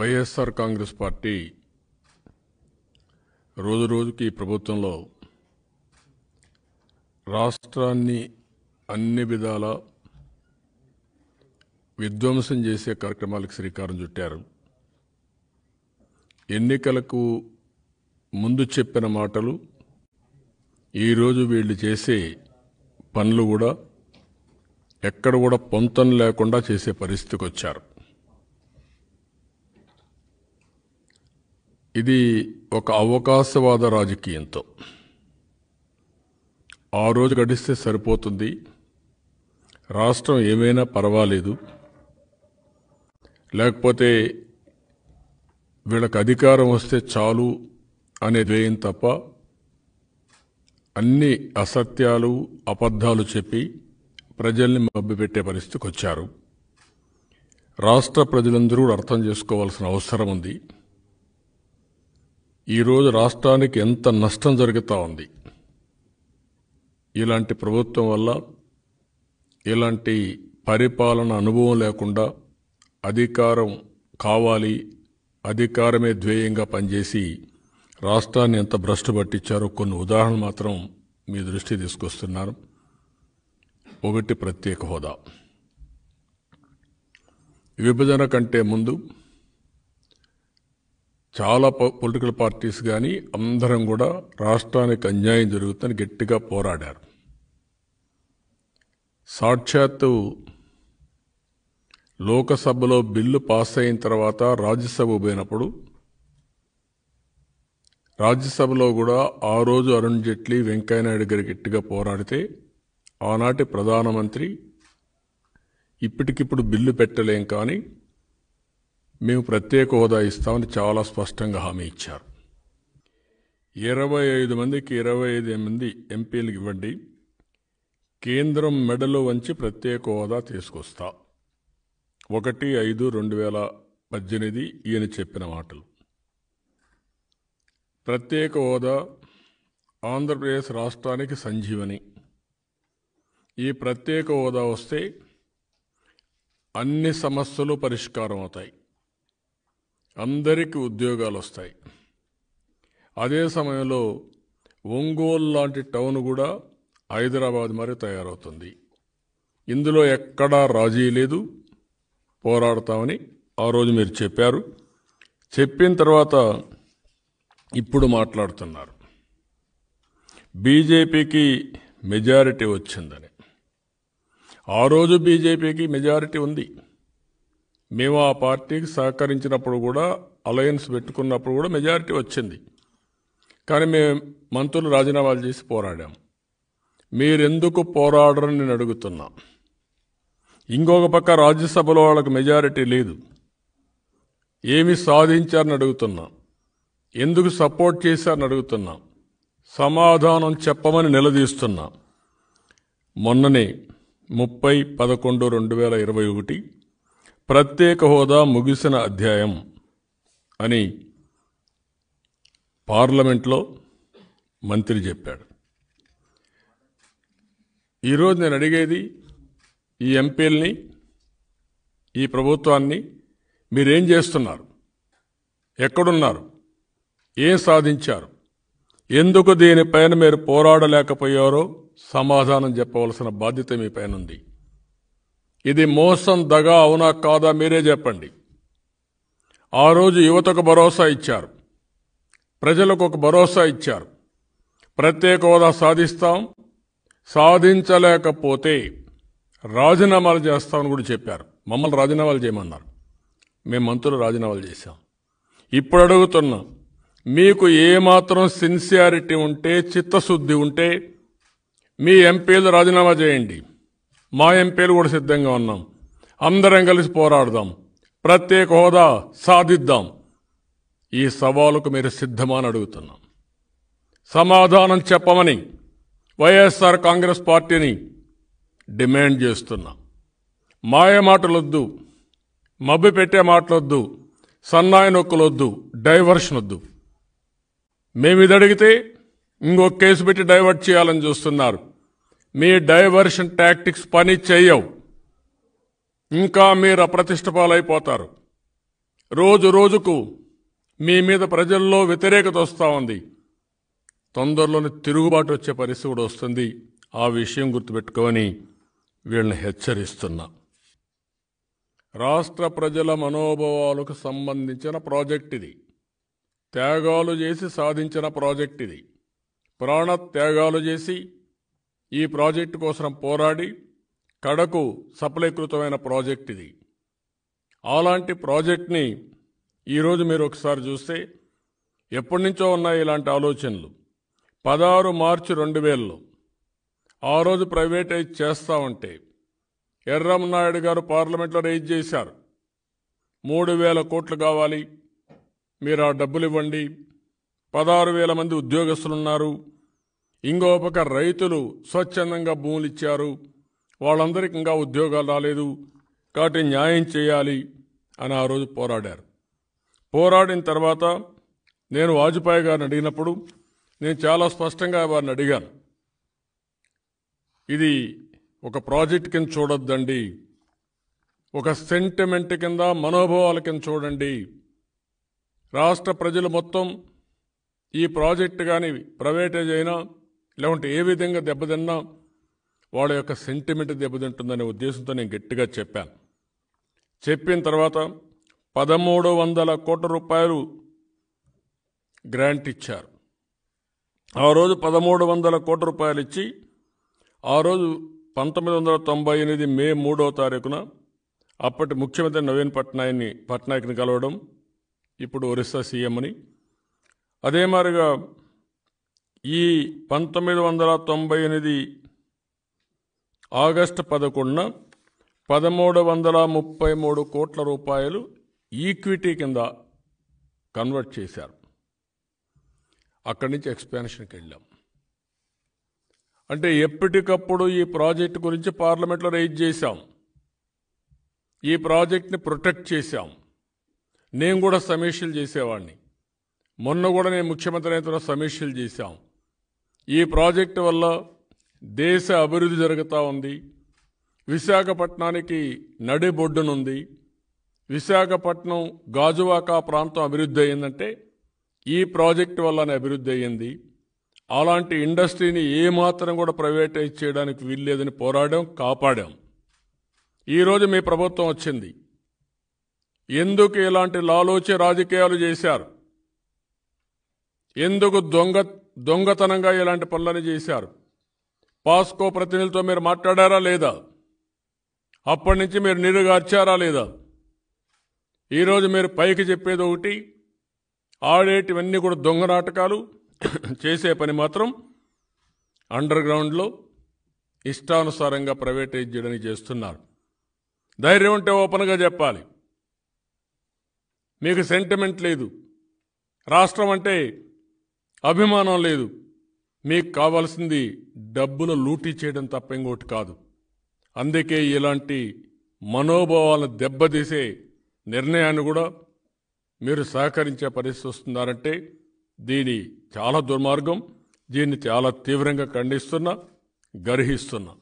YSR Congress party రోజు రోజుకి ప్రభుత్వంలో రాష్ట్రాన్ని అన్ని విధాల విధ్వంసం చేసే కార్యక్రమాలకు శ్రీకారం చుట్టారు ఎన్నికలకు ముందు చెప్పిన మాటలు ఈరోజు వీళ్ళు చేసే పనులు కూడా ఎక్కడ కూడా పొంతం లేకుండా చేసే పరిస్థితికి వచ్చారు ఇది ఒక అవకాశవాద రాజకీయంతో ఆ రోజు గడిస్తే సరిపోతుంది రాష్ట్రం ఏమైనా పర్వాలేదు లేకపోతే వీళ్ళకి అధికారం వస్తే చాలు అనే ధ్యేయం తప్ప అన్ని అసత్యాలు అబద్ధాలు చెప్పి ప్రజల్ని పెట్టే పరిస్థితికి వచ్చారు రాష్ట్ర ప్రజలందరూ అర్థం చేసుకోవాల్సిన అవసరం ఉంది ఈరోజు రాష్ట్రానికి ఎంత నష్టం జరుగుతూ ఉంది ఇలాంటి ప్రభుత్వం వల్ల ఇలాంటి పరిపాలన అనుభవం లేకుండా అధికారం కావాలి అధికారమే ధ్యేయంగా పనిచేసి రాష్ట్రాన్ని ఎంత భ్రష్టు పట్టించారో కొన్ని ఉదాహరణ మాత్రం మీ దృష్టి తీసుకొస్తున్నారు ఒకటి ప్రత్యేక హోదా విభజన కంటే ముందు చాలా పొలిటికల్ పార్టీస్ కానీ అందరం కూడా రాష్ట్రానికి అన్యాయం జరుగుతుందని గట్టిగా పోరాడారు సాక్షాత్తు లోకసభలో బిల్లు పాస్ అయిన తర్వాత రాజ్యసభ పోయినప్పుడు రాజ్యసభలో కూడా ఆ రోజు అరుణ్ జైట్లీ వెంకయ్యనాయుడు గారి గట్టిగా పోరాడితే ఆనాటి ప్రధానమంత్రి ఇప్పటికిప్పుడు బిల్లు పెట్టలేం కానీ మేము ప్రత్యేక హోదా ఇస్తామని చాలా స్పష్టంగా హామీ ఇచ్చారు ఇరవై ఐదు మందికి ఇరవై ఐదు మంది ఎంపీలు ఇవ్వండి కేంద్రం మెడలు వంచి ప్రత్యేక హోదా తీసుకొస్తా ఒకటి ఐదు రెండు వేల పద్దెనిమిది ఈయన చెప్పిన మాటలు ప్రత్యేక హోదా ఆంధ్రప్రదేశ్ రాష్ట్రానికి సంజీవని ఈ ప్రత్యేక హోదా వస్తే అన్ని సమస్యలు పరిష్కారం అవుతాయి అందరికీ ఉద్యోగాలు వస్తాయి అదే సమయంలో ఒంగోలు లాంటి టౌన్ కూడా హైదరాబాద్ మరి తయారవుతుంది ఇందులో ఎక్కడా రాజీ లేదు పోరాడతామని ఆ రోజు మీరు చెప్పారు చెప్పిన తర్వాత ఇప్పుడు మాట్లాడుతున్నారు బీజేపీకి మెజారిటీ వచ్చిందని ఆ రోజు బీజేపీకి మెజారిటీ ఉంది మేము ఆ పార్టీకి సహకరించినప్పుడు కూడా అలయన్స్ పెట్టుకున్నప్పుడు కూడా మెజారిటీ వచ్చింది కానీ మేము మంత్రులు రాజీనామాలు చేసి పోరాడాం మీరెందుకు పోరాడరని నేను అడుగుతున్నా ఇంకొక పక్క రాజ్యసభలో వాళ్ళకు మెజారిటీ లేదు ఏమి సాధించారని అడుగుతున్నా ఎందుకు సపోర్ట్ చేశారని అడుగుతున్నా సమాధానం చెప్పమని నిలదీస్తున్నా మొన్ననే ముప్పై పదకొండు రెండు వేల ఇరవై ఒకటి ప్రత్యేక హోదా ముగిసిన అధ్యాయం అని పార్లమెంట్లో మంత్రి చెప్పాడు ఈరోజు నేను అడిగేది ఈ ఎంపీల్ని ఈ ప్రభుత్వాన్ని మీరేం చేస్తున్నారు ఎక్కడున్నారు ఏం సాధించారు ఎందుకు దీనిపైన మీరు పోరాడలేకపోయారో సమాధానం చెప్పవలసిన బాధ్యత మీ పైన ఉంది ఇది మోసం దగ అవునా కాదా మీరే చెప్పండి ఆ రోజు యువతకు భరోసా ఇచ్చారు ప్రజలకు ఒక భరోసా ఇచ్చారు ప్రత్యేక హోదా సాధిస్తాం సాధించలేకపోతే రాజీనామాలు చేస్తామని కూడా చెప్పారు మమ్మల్ని రాజీనామాలు చేయమన్నారు మేము మంత్రులు రాజీనామాలు చేశాం ఇప్పుడు అడుగుతున్నాం మీకు ఏమాత్రం సిన్సియారిటీ ఉంటే చిత్తశుద్ధి ఉంటే మీ ఎంపీలు రాజీనామా చేయండి మా ఎంపీలు కూడా సిద్ధంగా ఉన్నాం అందరం కలిసి పోరాడదాం ప్రత్యేక హోదా సాధిద్దాం ఈ సవాలుకు మీరు సిద్ధమా అని అడుగుతున్నాం సమాధానం చెప్పమని వైఎస్ఆర్ కాంగ్రెస్ పార్టీని డిమాండ్ చేస్తున్నాం మాయ మాటలొద్దు మబ్బి పెట్టే మాటలొద్దు సన్నాయి నొక్కులొద్దు డైవర్షన్ వద్దు మేము ఇది అడిగితే ఇంకొక కేసు పెట్టి డైవర్ట్ చేయాలని చూస్తున్నారు మీ డైవర్షన్ టాక్టిక్స్ పని చేయవు ఇంకా మీరు అప్రతిష్ట పాలైపోతారు రోజు రోజుకు మీ మీద ప్రజల్లో వ్యతిరేకత వస్తూ ఉంది తొందరలోనే తిరుగుబాటు వచ్చే పరిస్థితి కూడా వస్తుంది ఆ విషయం గుర్తుపెట్టుకొని వీళ్ళని హెచ్చరిస్తున్నా రాష్ట్ర ప్రజల మనోభావాలకు సంబంధించిన ప్రాజెక్ట్ ఇది త్యాగాలు చేసి సాధించిన ప్రాజెక్ట్ ఇది ప్రాణ త్యాగాలు చేసి ఈ ప్రాజెక్టు కోసం పోరాడి కడకు సఫలీకృతమైన ప్రాజెక్ట్ ఇది అలాంటి ప్రాజెక్ట్ని ఈరోజు మీరు ఒకసారి చూస్తే ఎప్పటి నుంచో ఉన్నాయి ఇలాంటి ఆలోచనలు పదహారు మార్చి రెండు వేలలో ఆ రోజు ప్రైవేటైజ్ చేస్తా ఉంటే నాయుడు గారు పార్లమెంట్లో రైజ్ చేశారు మూడు వేల కోట్లు కావాలి మీరు ఆ డబ్బులు ఇవ్వండి పదహారు వేల మంది ఉద్యోగస్తులున్నారు పక్క రైతులు స్వచ్ఛందంగా భూములు ఇచ్చారు వాళ్ళందరికీ ఇంకా ఉద్యోగాలు రాలేదు కాబట్టి న్యాయం చేయాలి అని ఆ రోజు పోరాడారు పోరాడిన తర్వాత నేను వాజ్పేయి గారిని అడిగినప్పుడు నేను చాలా స్పష్టంగా వారిని అడిగాను ఇది ఒక ప్రాజెక్ట్ కింద చూడొద్దండి ఒక సెంటిమెంట్ కింద మనోభావాల కింద చూడండి రాష్ట్ర ప్రజలు మొత్తం ఈ ప్రాజెక్టు కానీ ప్రైవేటైజ్ అయినా లేకుంటే ఏ విధంగా దెబ్బతిన్నా వాళ్ళ యొక్క సెంటిమెంట్ దెబ్బతింటుందనే ఉద్దేశంతో నేను గట్టిగా చెప్పాను చెప్పిన తర్వాత పదమూడు వందల కోట్ల రూపాయలు గ్రాంట్ ఇచ్చారు ఆ రోజు పదమూడు వందల కోట్ల రూపాయలు ఇచ్చి ఆ రోజు పంతొమ్మిది వందల తొంభై ఎనిమిది మే మూడవ తారీఖున అప్పటి ముఖ్యమంత్రి నవీన్ పట్నాయక్ని పట్నాయక్ని కలవడం ఇప్పుడు ఒరిస్సా సీఎంని అదే మాదిరిగా ఈ పంతొమ్మిది వందల తొంభై ఎనిమిది ఆగస్టు పదకొండున పదమూడు వందల ముప్పై మూడు కోట్ల రూపాయలు ఈక్విటీ కింద కన్వర్ట్ చేశారు అక్కడి నుంచి ఎక్స్పాన్షన్కి వెళ్ళాం అంటే ఎప్పటికప్పుడు ఈ ప్రాజెక్ట్ గురించి పార్లమెంట్లో రైజ్ చేశాం ఈ ప్రాజెక్ట్ని ప్రొటెక్ట్ చేశాం నేను కూడా సమీక్షలు చేసేవాడిని మొన్న కూడా నేను ముఖ్యమంత్రి అయిన సమీక్షలు చేశాం ఈ ప్రాజెక్టు వల్ల దేశ అభివృద్ధి జరుగుతూ ఉంది విశాఖపట్నానికి నడిబొడ్డునుంది విశాఖపట్నం గాజువాక ప్రాంతం అభివృద్ధి అయ్యిందంటే ఈ ప్రాజెక్టు వల్లనే అభివృద్ధి అయ్యింది అలాంటి ఇండస్ట్రీని ఏమాత్రం కూడా ప్రైవేటైజ్ చేయడానికి వీల్లేదని పోరాడాం కాపాడాం ఈరోజు మీ ప్రభుత్వం వచ్చింది ఎందుకు ఇలాంటి లాలోచ రాజకీయాలు చేశారు ఎందుకు దొంగ దొంగతనంగా ఇలాంటి పనులని చేశారు పాస్కో ప్రతినిధులతో మీరు మాట్లాడారా లేదా అప్పటి నుంచి మీరు నిరుగార్చారా లేదా ఈరోజు మీరు పైకి చెప్పేది ఒకటి ఆడేటివన్నీ కూడా దొంగ నాటకాలు చేసే పని మాత్రం అండర్ గ్రౌండ్లో ఇష్టానుసారంగా ప్రైవేటైజ్ చేయడానికి చేస్తున్నారు ధైర్యం ఉంటే ఓపెన్గా చెప్పాలి మీకు సెంటిమెంట్ లేదు రాష్ట్రం అంటే అభిమానం లేదు మీకు కావాల్సింది డబ్బులు లూటీ చేయడం తప్ప ఇంకోటి కాదు అందుకే ఇలాంటి మనోభావాలను దెబ్బతీసే నిర్ణయాన్ని కూడా మీరు సహకరించే పరిస్థితి వస్తున్నారంటే దీని చాలా దుర్మార్గం దీన్ని చాలా తీవ్రంగా ఖండిస్తున్నా గర్హిస్తున్నా